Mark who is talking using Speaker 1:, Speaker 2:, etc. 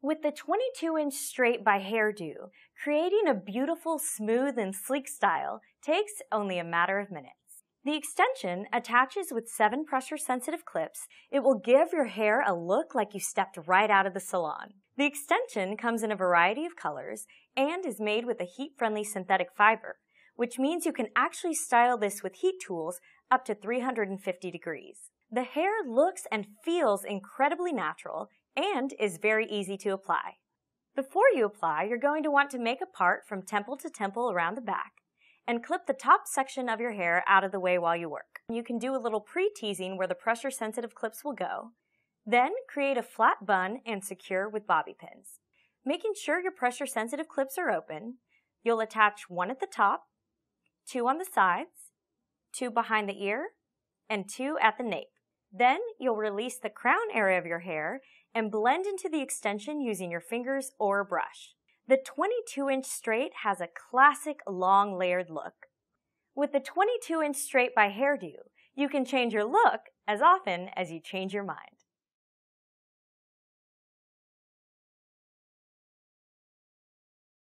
Speaker 1: With the 22-inch straight by hairdo, creating a beautiful, smooth, and sleek style takes only a matter of minutes. The extension attaches with seven pressure-sensitive clips. It will give your hair a look like you stepped right out of the salon. The extension comes in a variety of colors and is made with a heat-friendly synthetic fiber, which means you can actually style this with heat tools up to 350 degrees. The hair looks and feels incredibly natural and is very easy to apply. Before you apply, you're going to want to make a part from temple to temple around the back and clip the top section of your hair out of the way while you work. You can do a little pre-teasing where the pressure-sensitive clips will go, then create a flat bun and secure with bobby pins. Making sure your pressure-sensitive clips are open, you'll attach one at the top, two on the sides, two behind the ear, and two at the nape. Then you'll release the crown area of your hair and blend into the extension using your fingers or a brush. The 22 inch straight has a classic long layered look. With the 22 inch straight by hairdo, you can change your look as often as you change your mind.